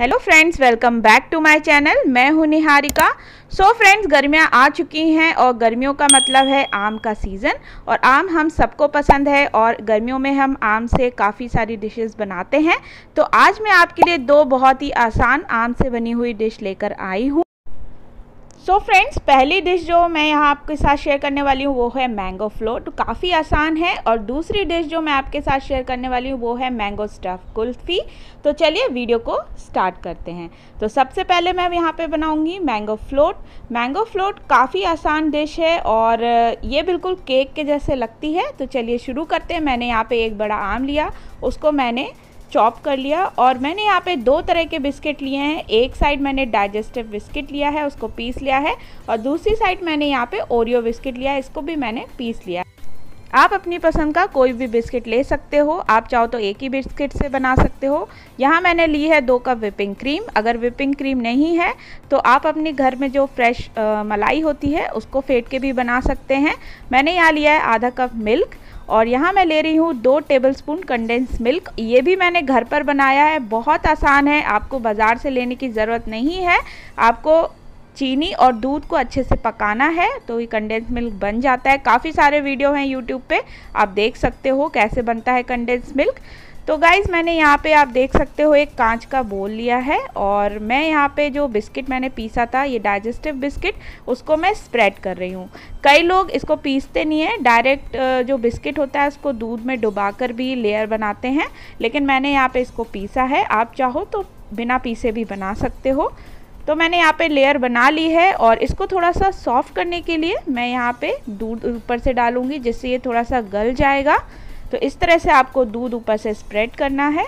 hello friends welcome back to my channel मैं हूं Niharika so friends गर्मियां आ चुकी हैं और गर्मियों का मतलब है आम का सीज़न और आम हम सबको पसंद है और गर्मियों में हम आम से काफ़ी सारी डिशेस बनाते हैं तो आज मैं आपके लिए दो बहुत ही आसान आम से बनी हुई डिश लेकर आई हूं सो so फ्रेंड्स पहली डिश जो मैं यहाँ आपके साथ शेयर करने वाली हूँ वो है मैंगो फ्लोट काफ़ी आसान है और दूसरी डिश जो मैं आपके साथ शेयर करने वाली हूँ वो है मैंगो स्टफ कुल्फ़ी तो चलिए वीडियो को स्टार्ट करते हैं तो सबसे पहले मैं यहाँ पे बनाऊँगी मैंगो फ्लोट मैंगो फ्लोट काफ़ी आसान डिश है और ये बिल्कुल केक के जैसे लगती है तो चलिए शुरू करते हैं मैंने यहाँ पर एक बड़ा आम लिया उसको मैंने चॉप कर लिया और मैंने यहाँ पे दो तरह के बिस्किट लिए हैं एक साइड मैंने डाइजेस्टिव बिस्किट लिया है उसको पीस लिया है और दूसरी साइड मैंने यहाँ पे ओरियो बिस्किट लिया है इसको भी मैंने पीस लिया आप अपनी पसंद का कोई भी बिस्किट ले सकते हो आप चाहो तो एक ही बिस्किट से बना सकते हो यहाँ मैंने ली है दो कप विपिंग क्रीम अगर विपिंग क्रीम नहीं है तो आप अपने घर में जो फ्रेश आ, मलाई होती है उसको फेंट के भी बना सकते हैं मैंने यहाँ लिया है आधा कप मिल्क और यहाँ मैं ले रही हूँ दो टेबलस्पून कंडेंस मिल्क ये भी मैंने घर पर बनाया है बहुत आसान है आपको बाज़ार से लेने की ज़रूरत नहीं है आपको चीनी और दूध को अच्छे से पकाना है तो ये कंडेंस मिल्क बन जाता है काफ़ी सारे वीडियो हैं यूट्यूब पे आप देख सकते हो कैसे बनता है कंडेंस मिल्क तो गाइज़ मैंने यहाँ पे आप देख सकते हो एक कांच का बोल लिया है और मैं यहाँ पे जो बिस्किट मैंने पीसा था ये डाइजेस्टिव बिस्किट उसको मैं स्प्रेड कर रही हूँ कई लोग इसको पीसते नहीं हैं डायरेक्ट जो बिस्किट होता है उसको दूध में डुबाकर भी लेयर बनाते हैं लेकिन मैंने यहाँ पे इसको पीसा है आप चाहो तो बिना पीसे भी बना सकते हो तो मैंने यहाँ पे लेयर बना ली है और इसको थोड़ा सा सॉफ्ट करने के लिए मैं यहाँ पे दूध ऊपर से डालूंगी जिससे ये थोड़ा सा गल जाएगा तो इस तरह से आपको दूध ऊपर से स्प्रेड करना है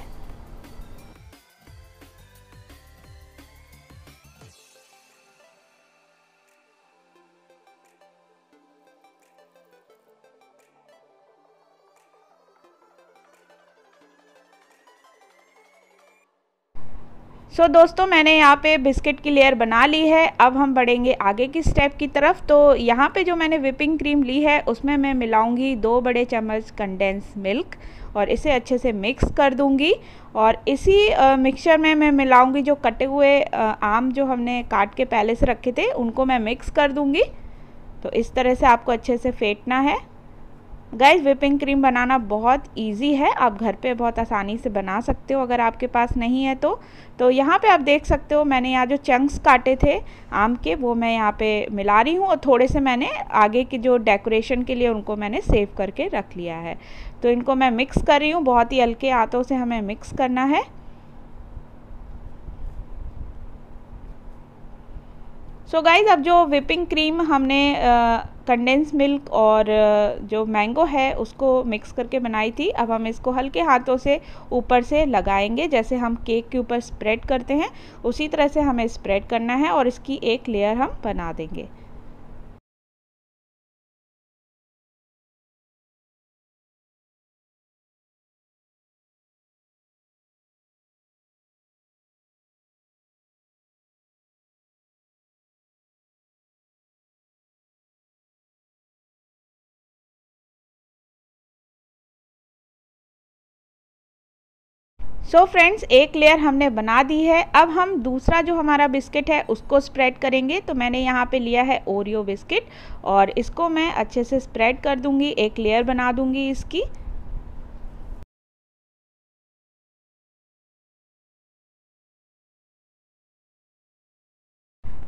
सो so, दोस्तों मैंने यहाँ पे बिस्किट की लेयर बना ली है अब हम बढ़ेंगे आगे की स्टेप की तरफ तो यहाँ पे जो मैंने विपिंग क्रीम ली है उसमें मैं मिलाऊंगी दो बड़े चम्मच कंडेंस मिल्क और इसे अच्छे से मिक्स कर दूंगी और इसी मिक्सचर में मैं मिलाऊंगी जो कटे हुए आम जो हमने काट के पहले से रखे थे उनको मैं मिक्स कर दूँगी तो इस तरह से आपको अच्छे से फेंटना है गाइज विपिंग क्रीम बनाना बहुत इजी है आप घर पे बहुत आसानी से बना सकते हो अगर आपके पास नहीं है तो तो यहाँ पे आप देख सकते हो मैंने यहाँ जो चंक्स काटे थे आम के वो मैं यहाँ पे मिला रही हूँ और थोड़े से मैंने आगे की जो डेकोरेशन के लिए उनको मैंने सेव करके रख लिया है तो इनको मैं मिक्स कर रही हूँ बहुत ही हल्के हाथों से हमें मिक्स करना है सो so गाइज अब जो विपिंग क्रीम हमने आ, कंडेंस मिल्क और जो मैंगो है उसको मिक्स करके बनाई थी अब हम इसको हल्के हाथों से ऊपर से लगाएंगे जैसे हम केक के ऊपर स्प्रेड करते हैं उसी तरह से हमें स्प्रेड करना है और इसकी एक लेयर हम बना देंगे सो so फ्रेंड्स एक लेयर हमने बना दी है अब हम दूसरा जो हमारा बिस्किट है उसको स्प्रेड करेंगे तो मैंने यहाँ पे लिया है ओरियो बिस्किट और इसको मैं अच्छे से स्प्रेड कर दूंगी एक लेयर बना दूंगी इसकी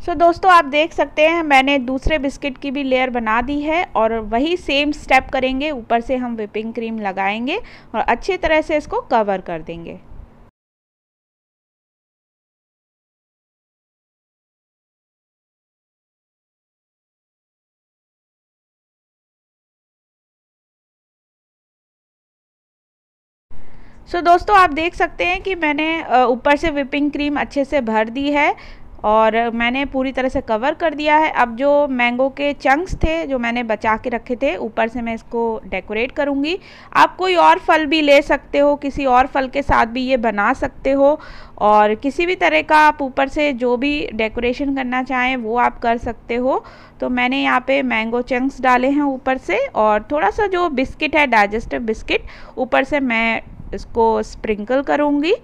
सो so, दोस्तों आप देख सकते हैं मैंने दूसरे बिस्किट की भी लेयर बना दी है और वही सेम स्टेप करेंगे ऊपर से हम विपिंग क्रीम लगाएंगे और अच्छी तरह से इसको कवर कर देंगे सो so, दोस्तों आप देख सकते हैं कि मैंने ऊपर से विपिंग क्रीम अच्छे से भर दी है और मैंने पूरी तरह से कवर कर दिया है अब जो मैंगो के चंक्स थे जो मैंने बचा के रखे थे ऊपर से मैं इसको डेकोरेट करूँगी आप कोई और फल भी ले सकते हो किसी और फल के साथ भी ये बना सकते हो और किसी भी तरह का आप ऊपर से जो भी डेकोरेशन करना चाहें वो आप कर सकते हो तो मैंने यहाँ पे मैंगो चंक्स डाले हैं ऊपर से और थोड़ा सा जो बिस्किट है डाइजेस्टिव बिस्किट ऊपर से मैं इसको स्प्रिंकल करूँगी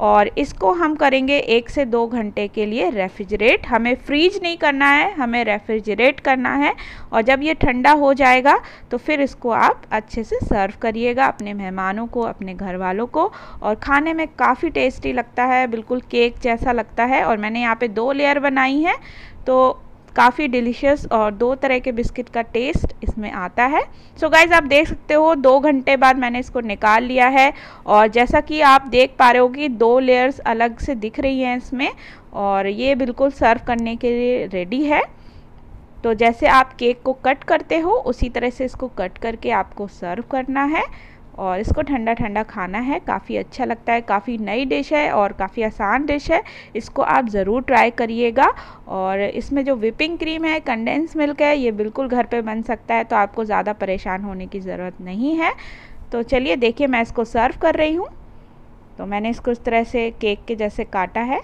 और इसको हम करेंगे एक से दो घंटे के लिए रेफ्रिजरेट हमें फ्रीज नहीं करना है हमें रेफ्रिजरेट करना है और जब ये ठंडा हो जाएगा तो फिर इसको आप अच्छे से सर्व करिएगा अपने मेहमानों को अपने घर वालों को और खाने में काफ़ी टेस्टी लगता है बिल्कुल केक जैसा लगता है और मैंने यहाँ पे दो लेयर बनाई हैं तो काफ़ी डिलीशियस और दो तरह के बिस्किट का टेस्ट इसमें आता है सो so गाइज आप देख सकते हो दो घंटे बाद मैंने इसको निकाल लिया है और जैसा कि आप देख पा रहे हो कि दो लेयर्स अलग से दिख रही हैं इसमें और ये बिल्कुल सर्व करने के लिए रेडी है तो जैसे आप केक को कट करते हो उसी तरह से इसको कट करके आपको सर्व करना है और इसको ठंडा ठंडा खाना है काफ़ी अच्छा लगता है काफ़ी नई डिश है और काफ़ी आसान डिश है इसको आप ज़रूर ट्राई करिएगा और इसमें जो विपिंग क्रीम है कंडेंस मिल्क है ये बिल्कुल घर पे बन सकता है तो आपको ज़्यादा परेशान होने की ज़रूरत नहीं है तो चलिए देखिए मैं इसको सर्व कर रही हूँ तो मैंने इसको इस तरह से केक के जैसे काटा है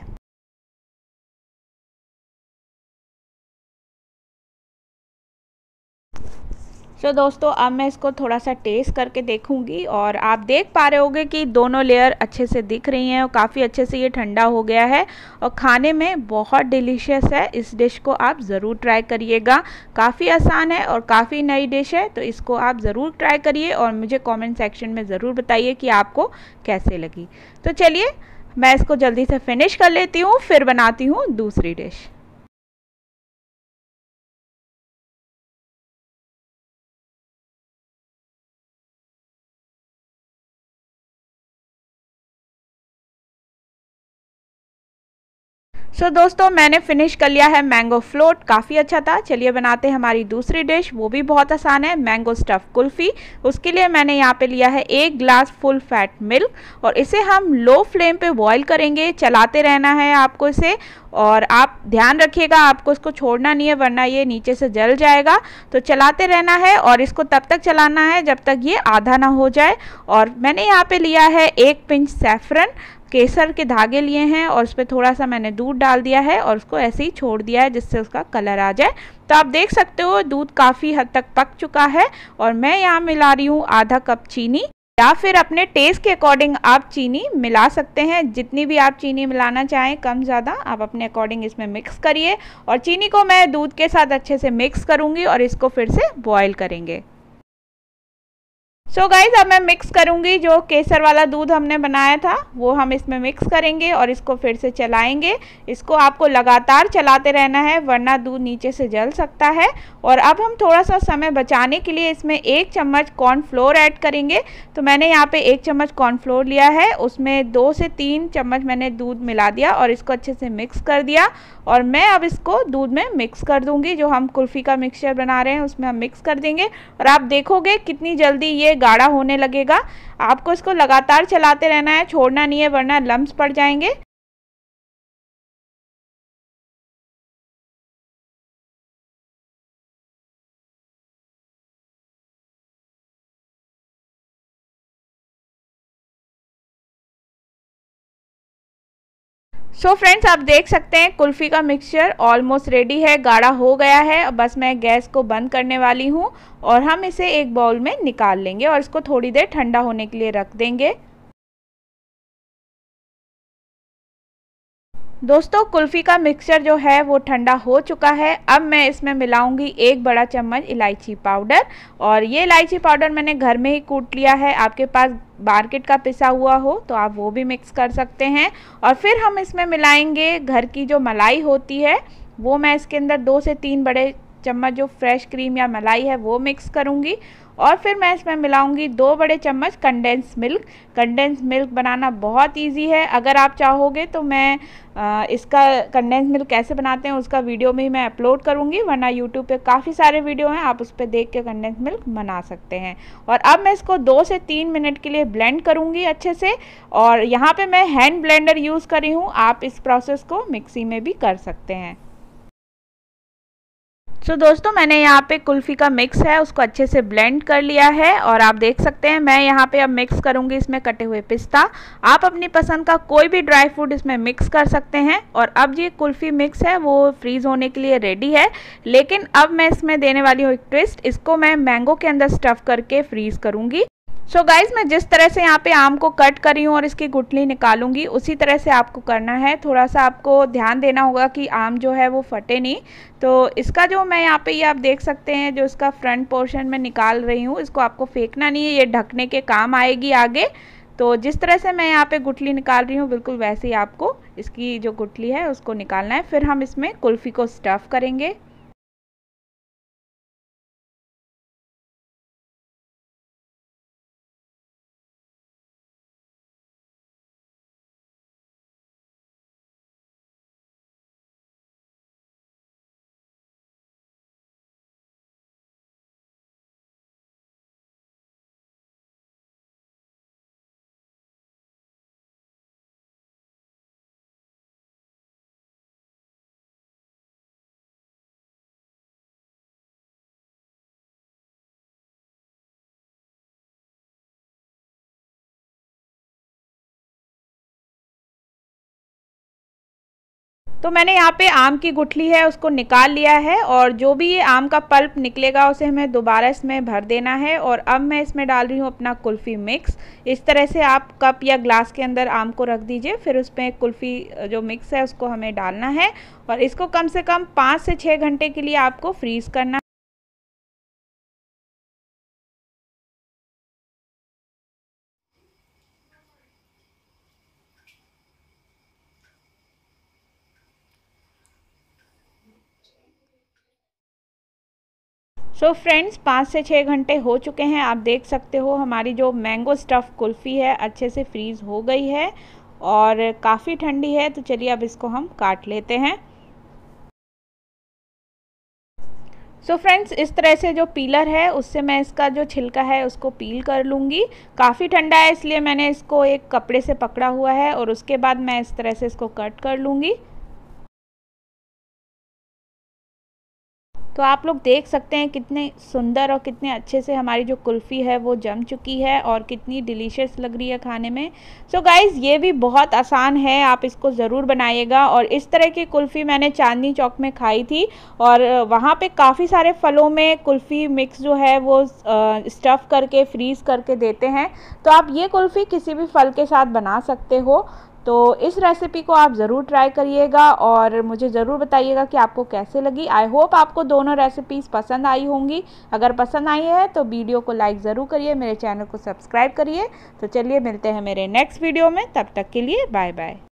सो so, दोस्तों अब मैं इसको थोड़ा सा टेस्ट करके देखूंगी और आप देख पा रहे होगे कि दोनों लेयर अच्छे से दिख रही हैं और काफ़ी अच्छे से ये ठंडा हो गया है और खाने में बहुत डिलीशियस है इस डिश को आप ज़रूर ट्राई करिएगा काफ़ी आसान है और काफ़ी नई डिश है तो इसको आप ज़रूर ट्राई करिए और मुझे कॉमेंट सेक्शन में ज़रूर बताइए कि आपको कैसे लगी तो चलिए मैं इसको जल्दी से फिनिश कर लेती हूँ फिर बनाती हूँ दूसरी डिश सो so, दोस्तों मैंने फिनिश कर लिया है मैंगो फ्लोट काफ़ी अच्छा था चलिए बनाते हैं हमारी दूसरी डिश वो भी बहुत आसान है मैंगो स्टफ़ कुल्फ़ी उसके लिए मैंने यहाँ पे लिया है एक ग्लास फुल फैट मिल्क और इसे हम लो फ्लेम पे बॉईल करेंगे चलाते रहना है आपको इसे और आप ध्यान रखिएगा आपको इसको छोड़ना नहीं है वरना ये नीचे से जल जाएगा तो चलाते रहना है और इसको तब तक चलाना है जब तक ये आधा ना हो जाए और मैंने यहाँ पे लिया है एक पिंच सेफरन केसर के धागे लिए हैं और उस पर थोड़ा सा मैंने दूध डाल दिया है और उसको ऐसे ही छोड़ दिया है जिससे उसका कलर आ जाए तो आप देख सकते हो दूध काफ़ी हद तक पक चुका है और मैं यहाँ मिला रही हूँ आधा कप चीनी या फिर अपने टेस्ट के अकॉर्डिंग आप चीनी मिला सकते हैं जितनी भी आप चीनी मिलाना चाहें कम ज़्यादा आप अपने अकॉर्डिंग इसमें मिक्स करिए और चीनी को मैं दूध के साथ अच्छे से मिक्स करूँगी और इसको फिर से बॉयल करेंगे सो so गाइज अब मैं मिक्स करूँगी जो केसर वाला दूध हमने बनाया था वो हम इसमें मिक्स करेंगे और इसको फिर से चलाएंगे इसको आपको लगातार चलाते रहना है वरना दूध नीचे से जल सकता है और अब हम थोड़ा सा समय बचाने के लिए इसमें एक चम्मच कॉर्नफ्लोर ऐड करेंगे तो मैंने यहाँ पे एक चम्मच कॉर्नफ्लोर लिया है उसमें दो से तीन चम्मच मैंने दूध मिला दिया और इसको अच्छे से मिक्स कर दिया और मैं अब इसको दूध में मिक्स कर दूँगी जो हम कुल्फ़ी का मिक्सचर बना रहे हैं उसमें हम मिक्स कर देंगे और आप देखोगे कितनी जल्दी ये गाढ़ा होने लगेगा आपको इसको लगातार चलाते रहना है छोड़ना नहीं है वरना लम्ब पड़ जाएंगे सो so फ्रेंड्स आप देख सकते हैं कुल्फ़ी का मिक्सचर ऑलमोस्ट रेडी है गाढ़ा हो गया है अब बस मैं गैस को बंद करने वाली हूँ और हम इसे एक बाउल में निकाल लेंगे और इसको थोड़ी देर ठंडा होने के लिए रख देंगे दोस्तों कुल्फ़ी का मिक्सचर जो है वो ठंडा हो चुका है अब मैं इसमें मिलाऊंगी एक बड़ा चम्मच इलायची पाउडर और ये इलायची पाउडर मैंने घर में ही कूट लिया है आपके पास मार्केट का पिसा हुआ हो तो आप वो भी मिक्स कर सकते हैं और फिर हम इसमें मिलाएंगे घर की जो मलाई होती है वो मैं इसके अंदर दो से तीन बड़े चम्मच जो फ्रेश क्रीम या मलाई है वो मिक्स करूँगी और फिर मैं इसमें मिलाऊंगी दो बड़े चम्मच कंडेंस मिल्क कंडेंस मिल्क बनाना बहुत इजी है अगर आप चाहोगे तो मैं आ, इसका कंडेंस मिल्क कैसे बनाते हैं उसका वीडियो भी मैं अपलोड करूँगी वरना यूट्यूब पे काफ़ी सारे वीडियो हैं आप उस पर देख के कंडेंस मिल्क बना सकते हैं और अब मैं इसको दो से तीन मिनट के लिए ब्लेंड करूँगी अच्छे से और यहाँ पर मैं हैंड ब्लेंडर यूज़ करी हूँ आप इस प्रोसेस को मिक्सी में भी कर सकते हैं सो so, दोस्तों मैंने यहाँ पे कुल्फ़ी का मिक्स है उसको अच्छे से ब्लेंड कर लिया है और आप देख सकते हैं मैं यहाँ पे अब मिक्स करूँगी इसमें कटे हुए पिस्ता आप अपनी पसंद का कोई भी ड्राई फ्रूट इसमें मिक्स कर सकते हैं और अब ये कुल्फ़ी मिक्स है वो फ्रीज़ होने के लिए रेडी है लेकिन अब मैं इसमें देने वाली हूँ एक ट्विस्ट इसको मैं मैंगो के अंदर स्टफ़ करके फ्रीज़ करूँगी सो so गाइज मैं जिस तरह से यहाँ पे आम को कट करी हूँ और इसकी गुटली निकालूंगी उसी तरह से आपको करना है थोड़ा सा आपको ध्यान देना होगा कि आम जो है वो फटे नहीं तो इसका जो मैं यहाँ पे ये आप देख सकते हैं जो इसका फ्रंट पोर्शन मैं निकाल रही हूँ इसको आपको फेंकना नहीं है ये ढकने के काम आएगी आगे तो जिस तरह से मैं यहाँ पे गुठली निकाल रही हूँ बिल्कुल वैसे ही आपको इसकी जो गुठली है उसको निकालना है फिर हम इसमें कुल्फ़ी को स्टफ़ करेंगे तो मैंने यहाँ पे आम की गुठली है उसको निकाल लिया है और जो भी ये आम का पल्प निकलेगा उसे हमें दोबारा इसमें भर देना है और अब मैं इसमें डाल रही हूँ अपना कुल्फ़ी मिक्स इस तरह से आप कप या ग्लास के अंदर आम को रख दीजिए फिर उसमें कुल्फ़ी जो मिक्स है उसको हमें डालना है और इसको कम से कम पाँच से छः घंटे के लिए आपको फ्रीज़ करना सो फ्रेंड्स पाँच से छः घंटे हो चुके हैं आप देख सकते हो हमारी जो मैंगो स्टफ़ कुल्फ़ी है अच्छे से फ्रीज़ हो गई है और काफ़ी ठंडी है तो चलिए अब इसको हम काट लेते हैं सो so फ्रेंड्स इस तरह से जो पीलर है उससे मैं इसका जो छिलका है उसको पील कर लूँगी काफ़ी ठंडा है इसलिए मैंने इसको एक कपड़े से पकड़ा हुआ है और उसके बाद मैं इस तरह से इसको कट कर लूँगी तो आप लोग देख सकते हैं कितने सुंदर और कितने अच्छे से हमारी जो कुल्फ़ी है वो जम चुकी है और कितनी डिलीशियस लग रही है खाने में सो so गाइज़ ये भी बहुत आसान है आप इसको ज़रूर बनाइएगा और इस तरह की कुल्फ़ी मैंने चांदनी चौक में खाई थी और वहाँ पे काफ़ी सारे फलों में कुल्फ़ी मिक्स जो है वो स्टफ़ करके फ्रीज़ करके देते हैं तो आप ये कुल्फ़ी किसी भी फल के साथ बना सकते हो तो इस रेसिपी को आप ज़रूर ट्राई करिएगा और मुझे ज़रूर बताइएगा कि आपको कैसे लगी आई होप आपको दोनों रेसिपीज़ पसंद आई होंगी अगर पसंद आई है तो वीडियो को लाइक ज़रूर करिए मेरे चैनल को सब्सक्राइब करिए तो चलिए मिलते हैं मेरे नेक्स्ट वीडियो में तब तक के लिए बाय बाय